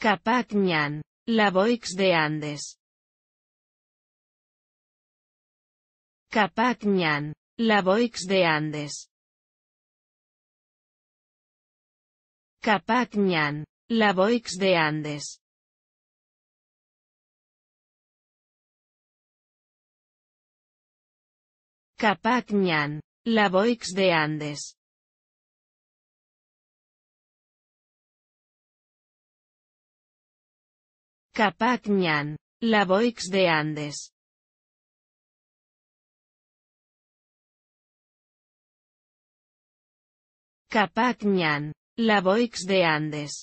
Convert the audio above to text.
ñan, La Voix de Andes. Capacñán. La Voix de Andes. Capacñán. La Voix de Andes. ñan, La Voix de Andes. Capac La Voix de Andes. Capac La Voix de Andes.